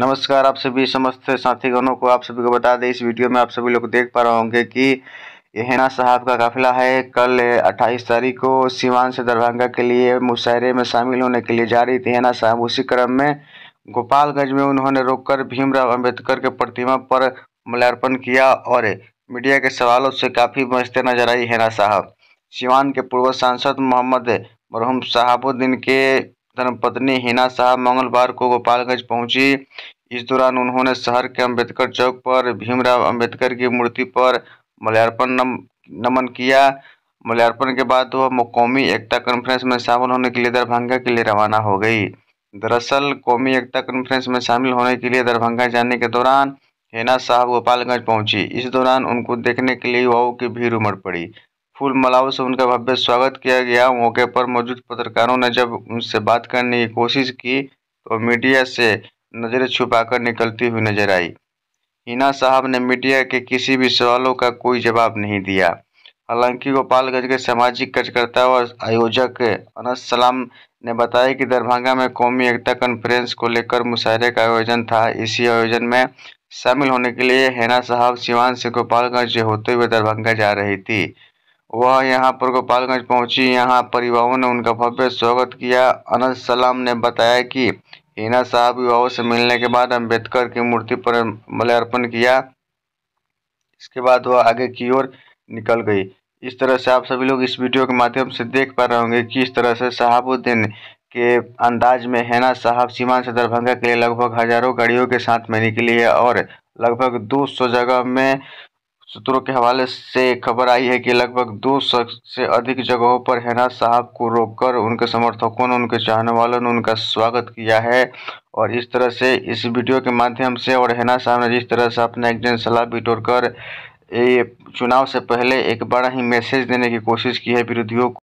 नमस्कार आप सभी समस्त साथीगणों को आप सभी को बता दें इस वीडियो में आप सभी लोग देख पा रहे होंगे कि हेना साहब का काफिला है कल 28 तारीख को सिवान से दरभंगा के लिए मुशायरे में शामिल होने के लिए जा रही थी हेना साहब उसी क्रम में गोपालगंज में उन्होंने रोककर भीमराव अंबेडकर के प्रतिमा पर मल्यार्पण किया और मीडिया के सवालों से काफ़ी बचते नजर आई हेना साहब सिवान के पूर्व सांसद मोहम्मद मरहूम शहाबुद्दीन के धर्मपत्नी हिना शाह मंगलवार को गोपालगंज पहुंची इस दौरान उन्होंने शहर के अंबेडकर चौक पर भीमराव अंबेडकर की मूर्ति पर मल्यार्पण नम, नमन किया मल्यार्पण के बाद वह कौमी एकता कॉन्फ्रेंस में शामिल होने के लिए दरभंगा के लिए रवाना हो गई दरअसल कौमी एकता कॉन्फ्रेंस में शामिल होने के लिए दरभंगा जाने के दौरान हेना साहब गोपालगंज पहुंची इस दौरान उनको देखने के लिए युवाओं की भीड़ उमड़ पड़ी फूल मालाओं से उनका भव्य स्वागत किया गया मौके पर मौजूद पत्रकारों ने जब उनसे बात करने की कोशिश की तो मीडिया से नज़रें छुपाकर निकलती हुई नजर आई हिना साहब ने मीडिया के किसी भी सवालों का कोई जवाब नहीं दिया हालांकि गोपालगंज के सामाजिक कार्यकर्ता और आयोजक अनस सलाम ने बताया कि दरभंगा में कौमी एकता कॉन्फ्रेंस को लेकर मुशायरे का आयोजन था इसी आयोजन में शामिल होने के लिए हिना साहब सिवान से गोपालगंज होते हुए दरभंगा जा रही थी वह यहां पर गोपालगंज पहुंची यहां परिवाओं ने उनका भव्य स्वागत किया अनंत सलाम ने बताया कि हिना साहब युवाओं से मिलने के बाद अंबेडकर की मूर्ति पर मल्यार्पण किया इसके बाद वह आगे की ओर निकल गई इस तरह से आप सभी लोग इस वीडियो के माध्यम से देख पा रहे होंगे कि इस तरह से शहाबुद्दीन के अंदाज में हैना साहब सीमांत से दरभंगा के लिए लगभग हजारों गाड़ियों के साथ में निकली है और लगभग 200 जगह में सूत्रों के हवाले से खबर आई है कि लगभग दो सौ से अधिक जगहों पर हेना साहब को रोककर उनके समर्थकों ने उनके चाहने वालों ने उनका स्वागत किया है और इस तरह से इस वीडियो के माध्यम से और हेना साहब ने जिस तरह से अपना एक सलाह बिटोर कर ये चुनाव से पहले एक बड़ा ही मैसेज देने की कोशिश की है विरोधियों